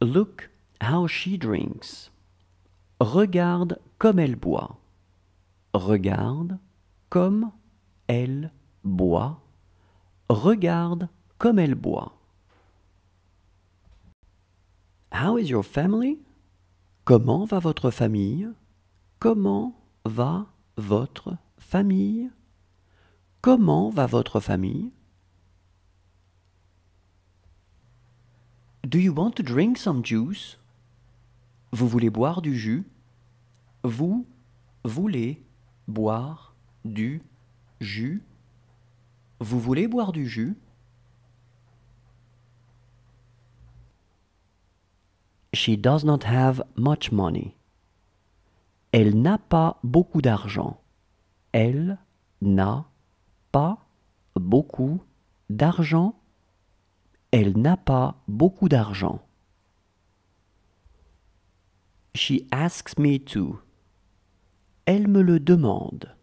Look how she drinks. Regarde comme elle boit. Regarde comme elle boit. Regarde comme elle boit. How is your family? Comment va votre famille? Comment va votre famille? Comment va votre famille? Do you want to drink some juice? Vous voulez boire du jus? Vous voulez boire du jus? du jus? She does not have much money. Elle n'a pas beaucoup d'argent. Elle n'a pas beaucoup d'argent. Elle n'a pas beaucoup d'argent. She asks me to. Elle me le demande.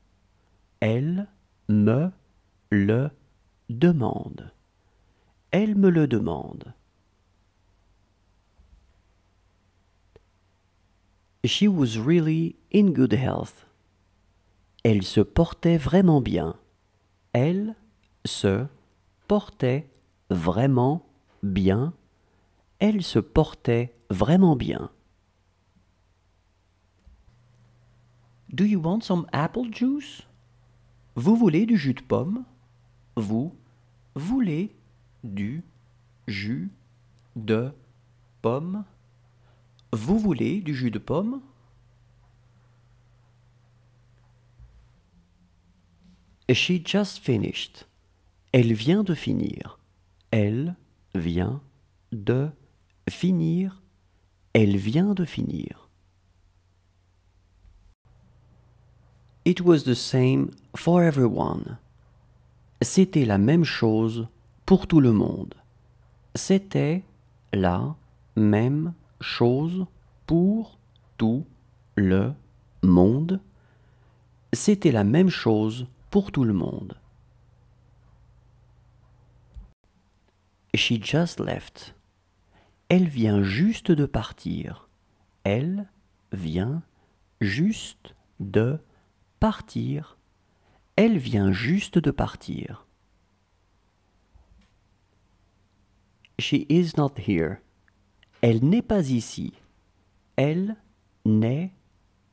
Elle me le demande. Elle me le demande. She was really in good health. Elle se portait vraiment bien. Elle se portait vraiment bien, elle se portait vraiment bien. Do you want some apple juice? Vous voulez du jus de pomme? Vous voulez du jus de pomme? Vous voulez du jus de pomme? She just finished. Elle vient de finir. Elle vient de finir. Elle vient de finir. It was the same for everyone. C'était la même chose pour tout le monde. C'était la même chose pour tout le monde. C'était la même chose pour tout le monde. She just left. Elle vient juste de partir. Elle vient juste de partir. Elle vient juste de partir. She is not here. Elle n'est pas ici. Elle n'est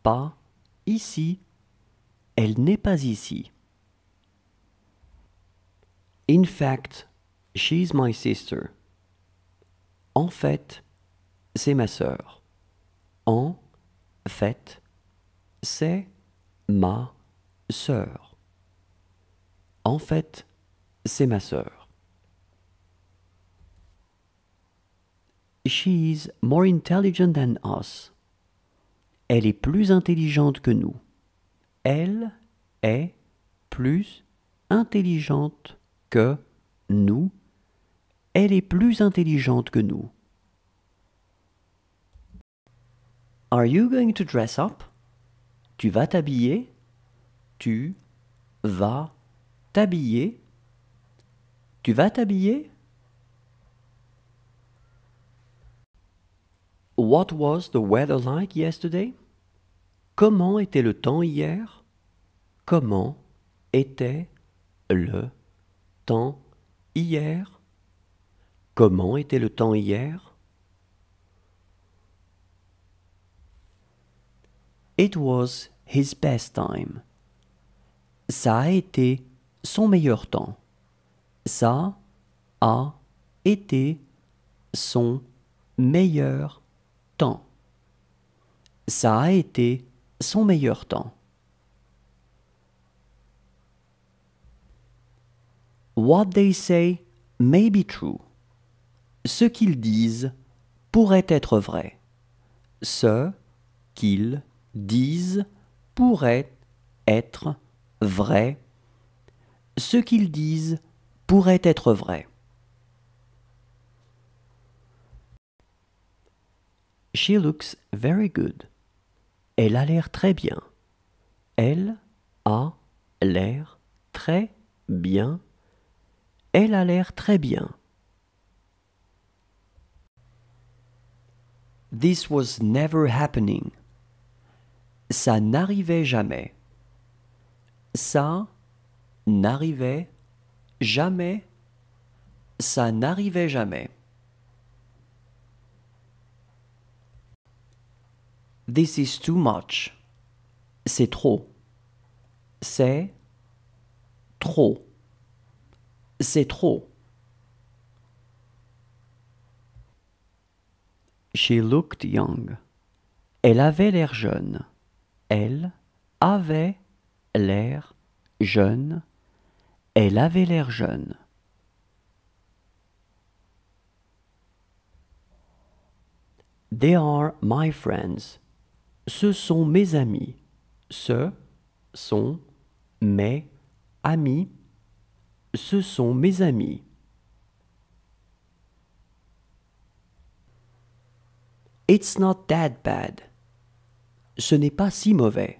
pas ici. Elle n'est pas ici. In fact, She's my sister. En fait, c'est ma sœur. En fait, c'est ma sœur. En fait, c'est ma sœur. She's more intelligent than us. Elle est plus intelligente que nous. Elle est plus intelligente que nous elle est plus intelligente que nous. Are you going to dress up? Tu vas t'habiller? Tu vas t'habiller? Tu vas t'habiller? What was the weather like yesterday? Comment était le temps hier? Comment était le temps hier? Comment était le temps hier? It was his best time. Ça a été son meilleur temps. Ça a été son meilleur temps. Ça a été son meilleur temps. What they say may be true ce qu'ils disent pourrait être vrai. Ce qu'ils disent pourrait être vrai. Ce qu'ils disent pourrait être vrai. She looks very good. Elle a l'air très bien. Elle a l'air très bien. Elle a l'air très bien. This was never happening. Ça n'arrivait jamais. Ça n'arrivait jamais. Ça n'arrivait jamais. This is too much. C'est trop. C'est trop. C'est trop. She looked young. Elle avait l'air jeune. Elle avait l'air jeune. Elle avait l'air jeune. They are my friends. Ce sont mes amis. Ce sont mes amis. Ce sont mes amis. It's not that bad. Ce n'est pas si mauvais.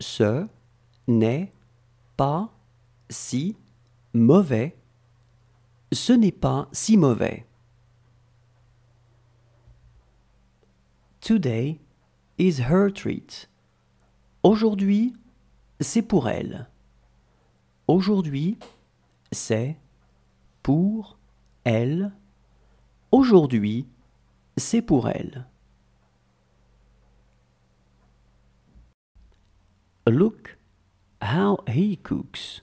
Ce n'est pas si mauvais. Ce n'est pas si mauvais. Today is her treat. Aujourd'hui, c'est pour elle. Aujourd'hui, c'est pour elle. Aujourd'hui, c'est pour elle. Look how he cooks.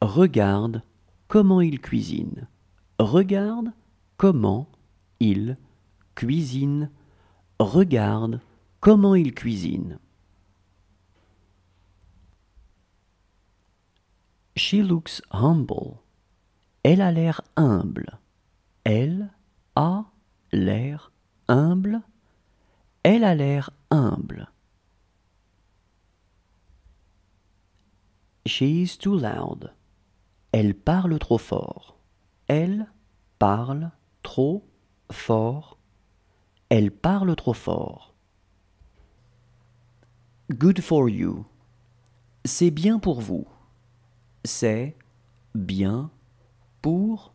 Regarde comment il cuisine. Regarde comment il cuisine. Regarde comment il cuisine. She looks humble. Elle a l'air humble. Elle a l'air humble, elle a l'air humble. She is too loud. Elle parle trop fort. Elle parle trop fort. Elle parle trop fort. Good for you. C'est bien pour vous. C'est bien pour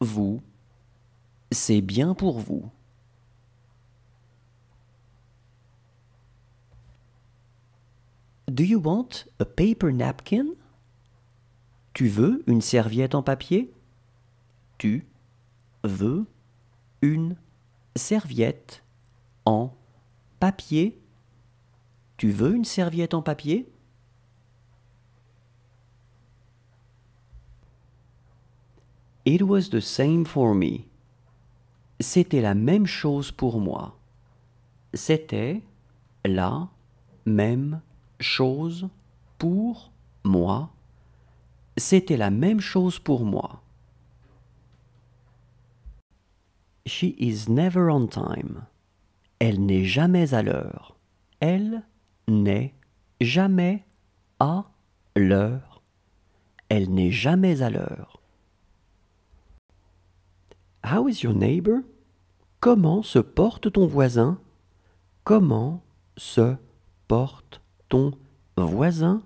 vous. C'est bien pour vous. Do you want a paper napkin? Tu veux une serviette en papier? Tu veux une serviette en papier? Tu veux une serviette en papier? It was the same for me. C'était la même chose pour moi. C'était la même chose pour moi, c'était la même chose pour moi. She is never on time. Elle n'est jamais à l'heure. Elle n'est jamais à l'heure. Elle n'est jamais à l'heure. How is your neighbor? Comment se porte ton voisin? Comment se porte ton voisin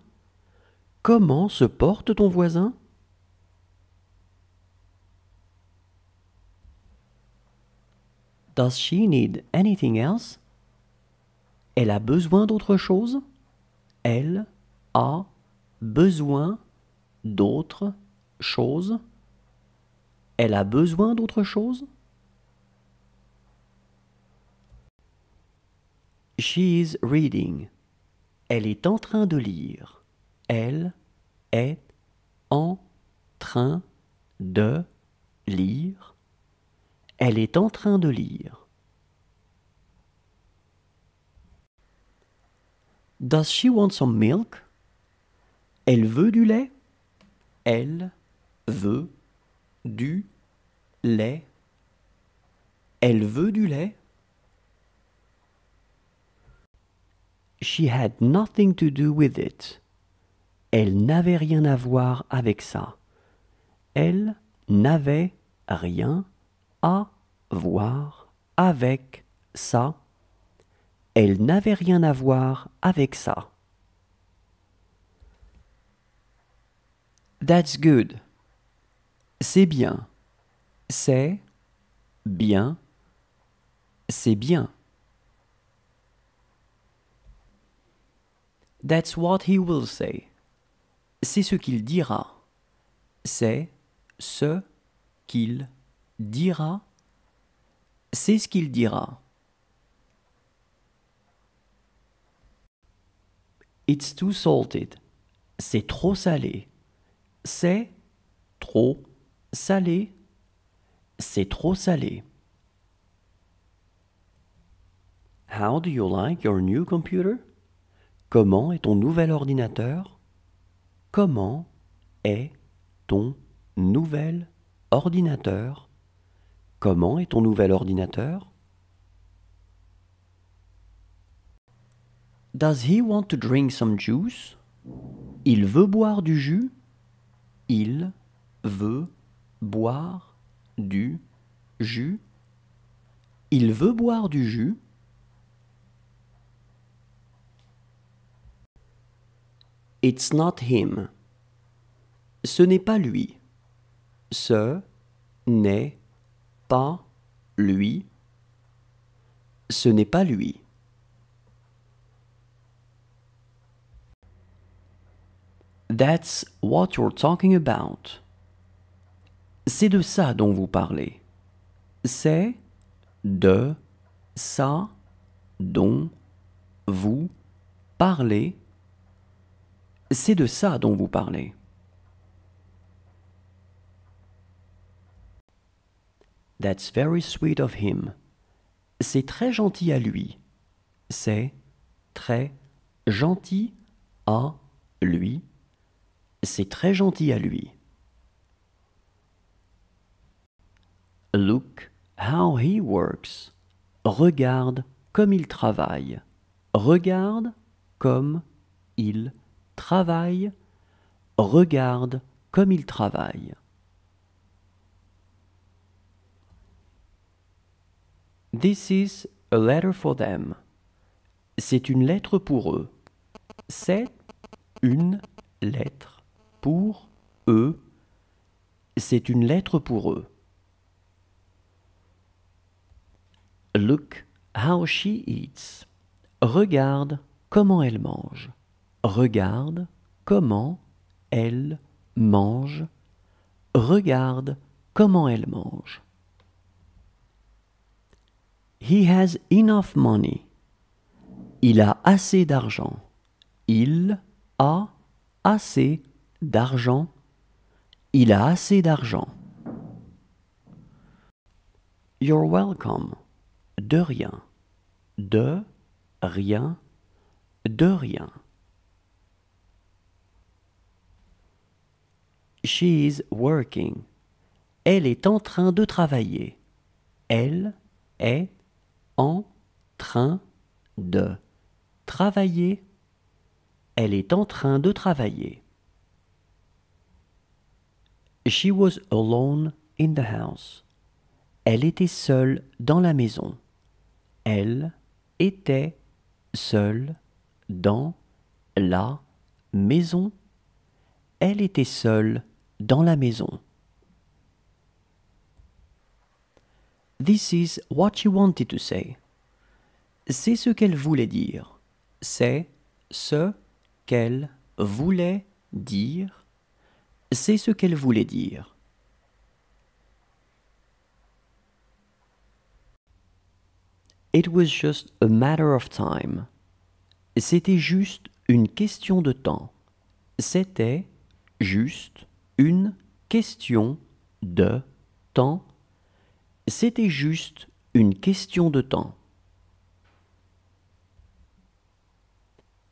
Comment se porte ton voisin Does she need anything else Elle a besoin d'autre chose Elle a besoin d'autre chose Elle a besoin d'autre chose She is reading. Elle est en train de lire. Elle est en train de lire. Elle est en train de lire. Does she want some milk? Elle veut du lait. Elle veut du lait. Elle veut du lait. She had nothing to do with it. Elle n'avait rien à voir avec ça. Elle n'avait rien à voir avec ça. Elle n'avait rien à voir avec ça. That's good. C'est bien. C'est bien. C'est bien. That's what he will say. C'est ce qu'il dira. C'est ce qu'il dira. C'est ce qu'il dira. It's too salted. C'est trop salé. C'est trop salé. C'est trop salé. How do you like your new computer? Comment est ton nouvel ordinateur Comment est ton nouvel ordinateur Comment est ton nouvel ordinateur Does he want to drink some juice Il veut boire du jus Il veut boire du jus. Il veut boire du jus. It's not him. Ce n'est pas lui. Ce n'est pas lui. Ce n'est pas lui. That's what you're talking about. C'est de ça dont vous parlez. C'est de ça dont vous parlez. C'est de ça dont vous parlez. That's very sweet of him. C'est très gentil à lui. C'est très gentil à lui. C'est très gentil à lui. Look how he works. Regarde comme il travaille. Regarde comme il travaille, regarde comme il travaille. This is a letter for them. C'est une lettre pour eux. C'est une lettre pour eux. C'est une lettre pour eux. Look how she eats. Regarde comment elle mange. Regarde comment elle mange. Regarde comment elle mange. He has enough money. Il a assez d'argent. Il a assez d'argent. Il a assez d'argent. You're welcome. De rien. De rien. De rien. She is working. Elle est en train de travailler. Elle est en train de travailler. Elle est en train de travailler. She was alone in the house. Elle était seule dans la maison. Elle était seule dans la maison. Elle était seule dans la maison. This is what she wanted to say. C'est ce qu'elle voulait dire. C'est ce qu'elle voulait dire. C'est ce qu'elle voulait dire. It was just a matter of time. C'était juste une question de temps. C'était juste une question de temps. C'était juste une question de temps.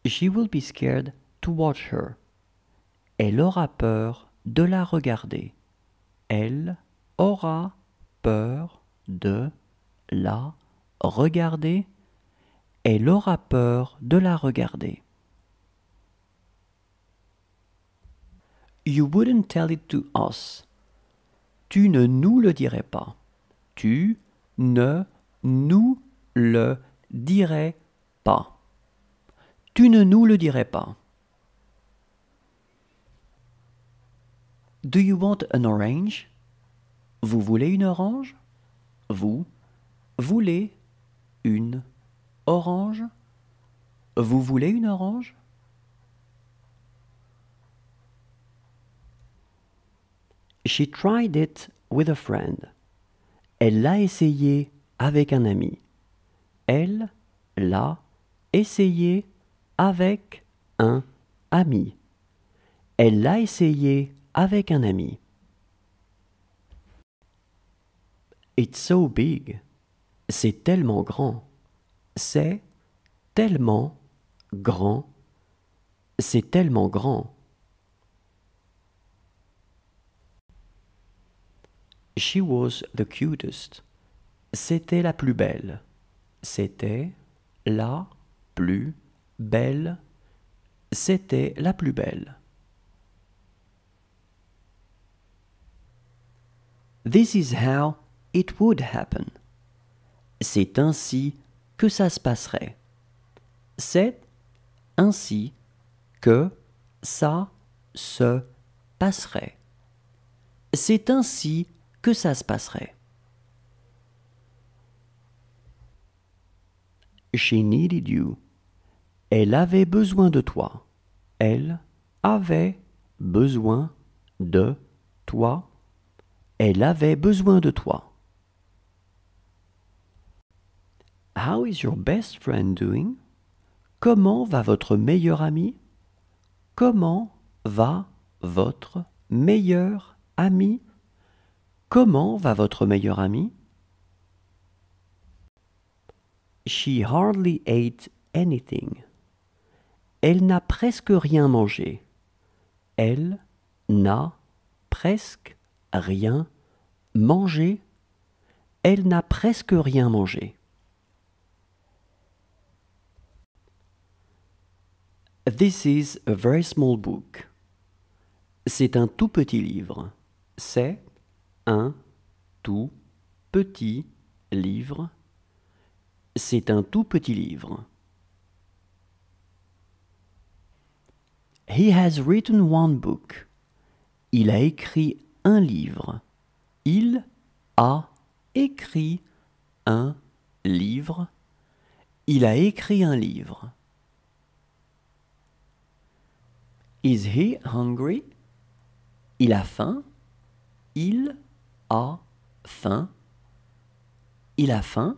She will be scared to watch her. Elle aura peur de la regarder. Elle aura peur de la regarder. Elle aura peur de la regarder. You wouldn't tell it to us. Tu ne nous le dirais pas. Tu ne nous le dirais pas. Tu ne nous le dirais pas. Do you want an orange? Vous voulez une orange? Vous voulez une orange? Vous voulez une orange? She tried it with a friend. Elle l'a essayé avec un ami. Elle l'a essayé avec un ami. Elle l'a essayé avec un ami. It's so big. C'est tellement grand. C'est tellement grand. C'est tellement grand. She was the cutest. C'était la plus belle. C'était la plus belle. C'était la plus belle. This is how it would happen. C'est ainsi que ça se passerait. C'est ainsi que ça se passerait. C'est ainsi que ça se passerait. She needed you. Elle avait besoin de toi. Elle avait besoin de toi. Elle avait besoin de toi. How is your best friend doing? Comment va votre meilleur ami? Comment va votre meilleur ami? Comment va votre meilleure ami? She hardly ate anything. Elle n'a presque rien mangé. Elle n'a presque rien mangé. Elle n'a presque rien mangé. This is a very small book. C'est un tout petit livre. C'est un tout petit livre. C'est un tout petit livre. He has written one book. Il a écrit un livre. Il a écrit un livre. Il a écrit un livre. Is he hungry? Il a faim. Il a faim. Il a faim.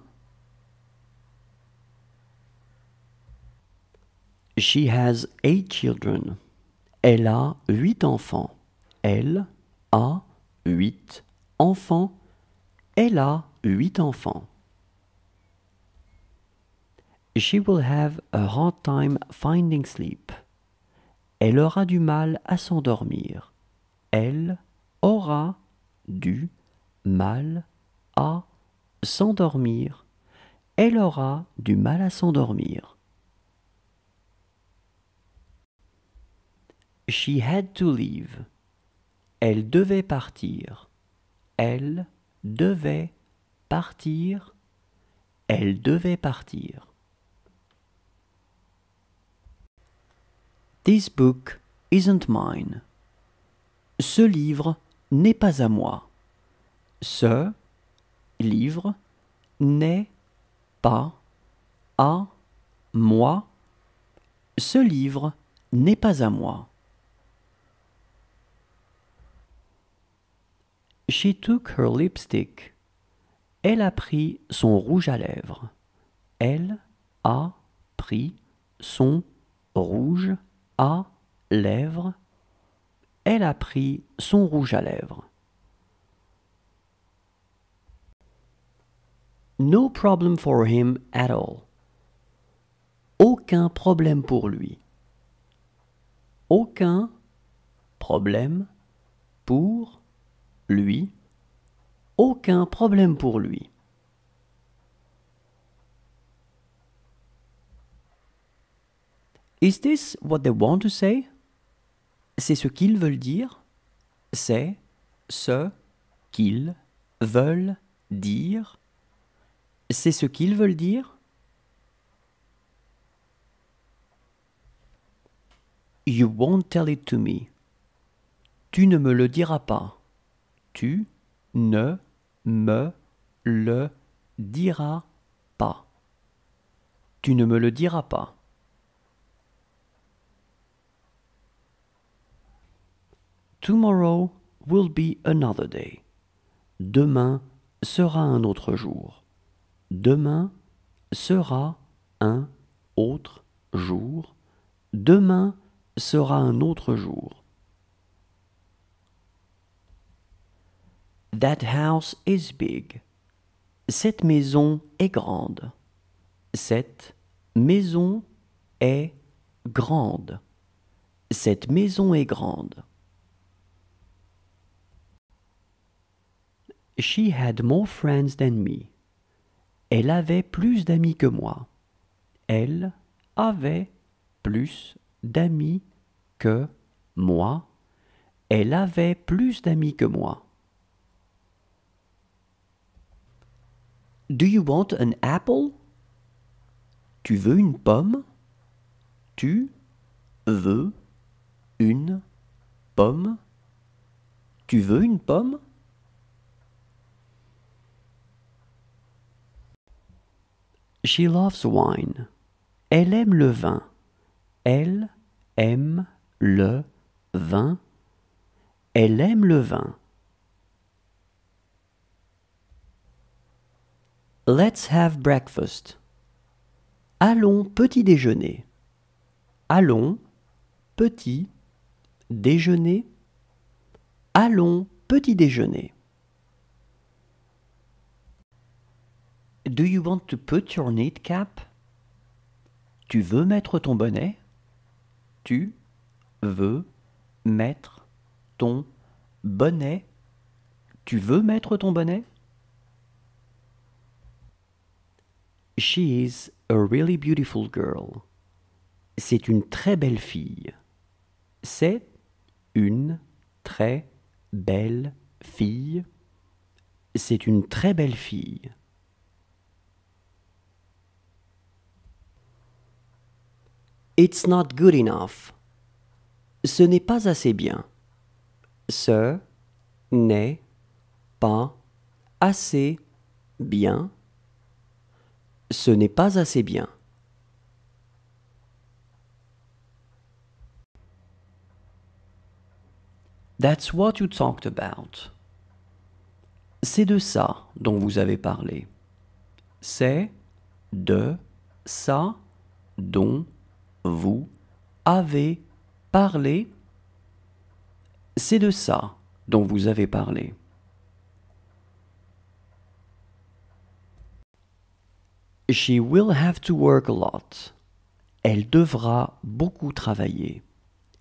She has eight children. Elle a huit enfants. Elle a huit enfants. Elle a huit enfants. She will have a hard time finding sleep. Elle aura du mal à s'endormir. Elle aura du mal à s'endormir. Elle aura du mal à s'endormir. She had to leave. Elle devait partir. Elle devait partir. Elle devait partir. This book isn't mine. Ce livre n'est pas à moi ce livre n'est pas à moi. Ce livre n'est pas à moi. She took her lipstick. Elle a pris son rouge à lèvres. Elle a pris son rouge à lèvres. Elle a pris son rouge à lèvres. No problem for him at all. Aucun problème pour lui. Aucun problème pour lui. Aucun problème pour lui. Is this what they want to say? C'est ce qu'ils veulent dire. C'est ce qu'ils veulent dire. C'est ce qu'ils veulent dire You won't tell it to me. Tu ne me le diras pas. Tu ne me le diras pas. Tu ne me le diras pas. Tomorrow will be another day. Demain sera un autre jour. Demain sera un autre jour. Demain sera un autre jour. That house is big. Cette maison est grande. Cette maison est grande. Cette maison est grande. She had more friends than me. Elle avait plus d'amis que moi. Elle avait plus d'amis que moi. Elle avait plus d'amis que moi. Do you want an apple? Tu veux une pomme? Tu veux une pomme? Tu veux une pomme? She loves wine. Elle aime le vin. Elle aime le vin. Elle aime le vin. Let's have breakfast. Allons petit déjeuner. Allons petit déjeuner. Allons petit déjeuner. Do you want to put your cap ?»« Tu veux mettre ton bonnet? Tu veux mettre ton bonnet? Tu veux mettre ton bonnet? She is a really beautiful girl. C'est une très belle fille. C'est une très belle fille. C'est une très belle fille. It's not good enough. Ce n'est pas assez bien. Ce n'est pas assez bien. Ce n'est pas assez bien. That's what you talked about. C'est de ça dont vous avez parlé. C'est de ça dont vous avez parlé, c'est de ça dont vous avez parlé. She will have to work a lot. Elle devra beaucoup travailler.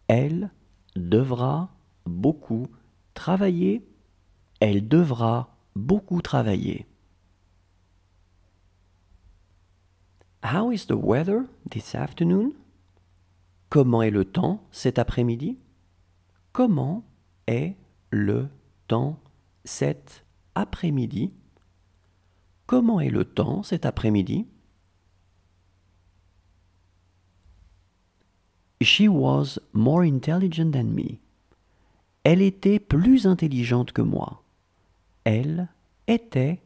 Elle devra beaucoup travailler. Elle devra beaucoup travailler. How is the weather this afternoon? Comment est le temps cet après-midi Comment est le temps cet après-midi Comment est le temps cet après-midi She was more intelligent than me. Elle était plus intelligente que moi. Elle était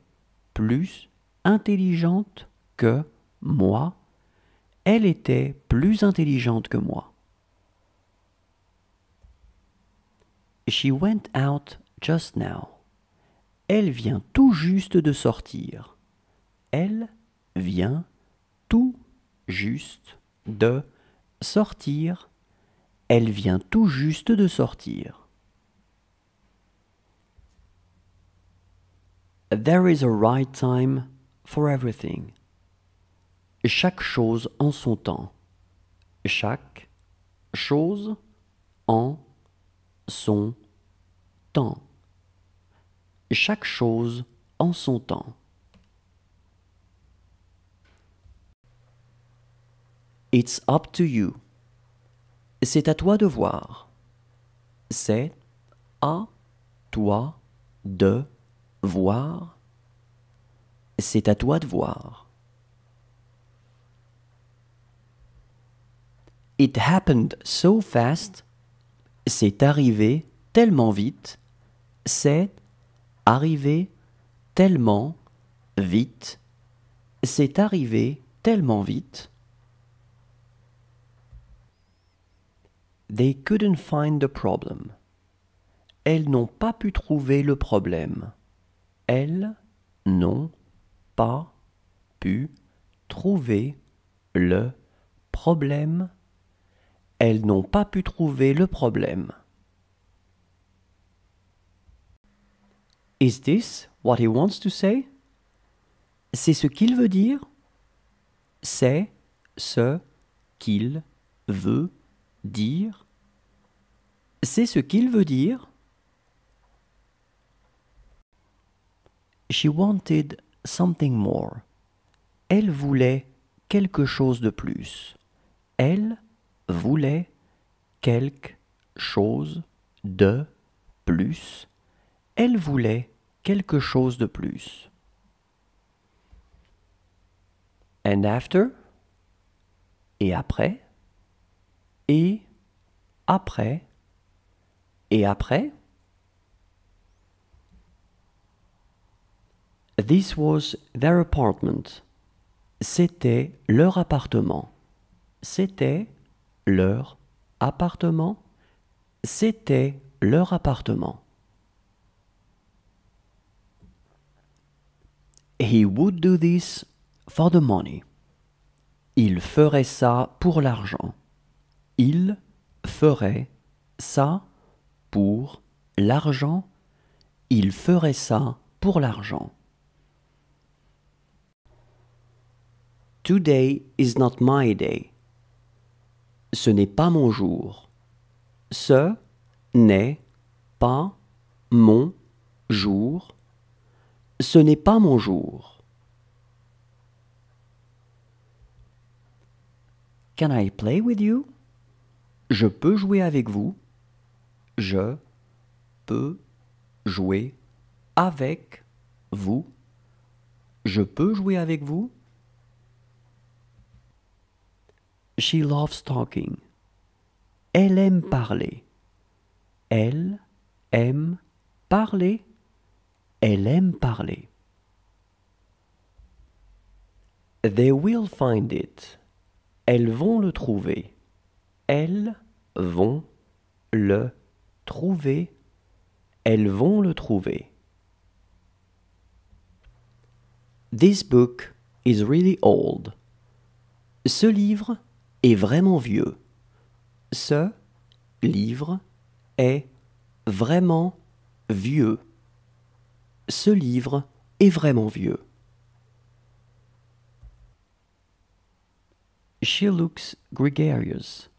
plus intelligente que moi elle était plus intelligente que moi. She went out just now. Elle vient tout juste de sortir. Elle vient tout juste de sortir. Elle vient tout juste de sortir. There is a right time for everything chaque chose en son temps. Chaque chose en son temps. Chaque chose en son temps. It's up to you. C'est à toi de voir. C'est à toi de voir. C'est à toi de voir. It happened so fast. C'est arrivé tellement vite. C'est arrivé tellement vite. C'est arrivé tellement vite. They couldn't find the problem. Elles n'ont pas pu trouver le problème. Elles n'ont pas pu trouver le problème. Elles n'ont pas pu trouver le problème. Is this what he wants to say? C'est ce qu'il veut dire? C'est ce qu'il veut dire. C'est ce qu'il veut dire. She wanted something more. Elle voulait quelque chose de plus. Elle voulait quelque chose de plus. Elle voulait quelque chose de plus. And after et après et après et après. This was their apartment. C'était leur appartement. C'était leur appartement, c'était leur appartement. He would do this for the money. Il ferait ça pour l'argent. Il ferait ça pour l'argent. Il ferait ça pour l'argent. Today is not my day ce n'est pas mon jour. Ce n'est pas mon jour. Ce n'est pas mon jour. Can I play with you? Je peux jouer avec vous. Je peux jouer avec vous. Je peux jouer avec vous. She loves talking. Elle aime parler. Elle aime parler. Elle aime parler. They will find it. Elles vont le trouver. Elles vont le trouver. Elles vont le trouver. This book is really old. Ce livre vraiment vieux. Ce livre est vraiment vieux. Ce livre est vraiment vieux. She looks gregarious.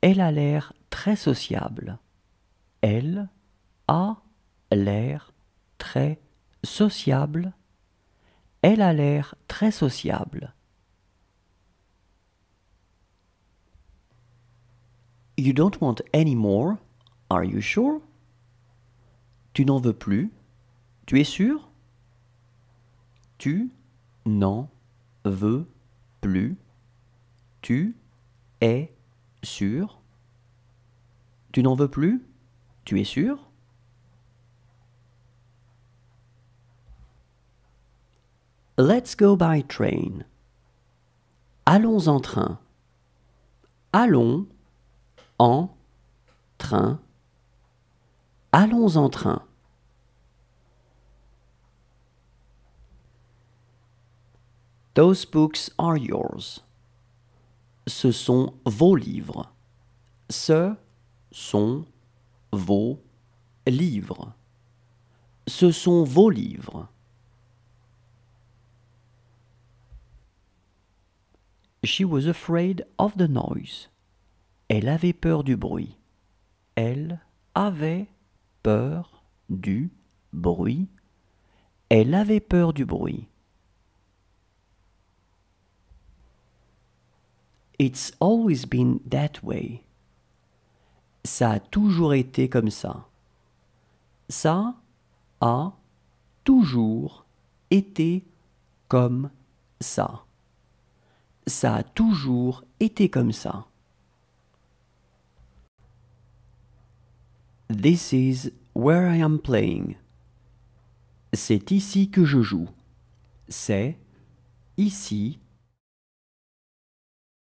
Elle a l'air très sociable. Elle a l'air très sociable. Elle a l'air très sociable. You don't want any more. Are you sure? Tu n'en veux plus. Tu es sûr? Tu n'en veux plus. Tu es sûr? Tu n'en veux plus? Tu es sûr? Let's go by train. Allons en train. Allons en train. Allons en train. Those books are yours. Ce sont vos livres. Ce sont vos livres. Ce sont vos livres. She was afraid of the noise. Elle avait peur du bruit. Elle avait peur du bruit. Elle avait peur du bruit. It's always been that way. Ça a toujours été comme ça. Ça a toujours été comme ça. Ça a toujours été comme ça. This is where I am playing. C'est ici que je joue. C'est ici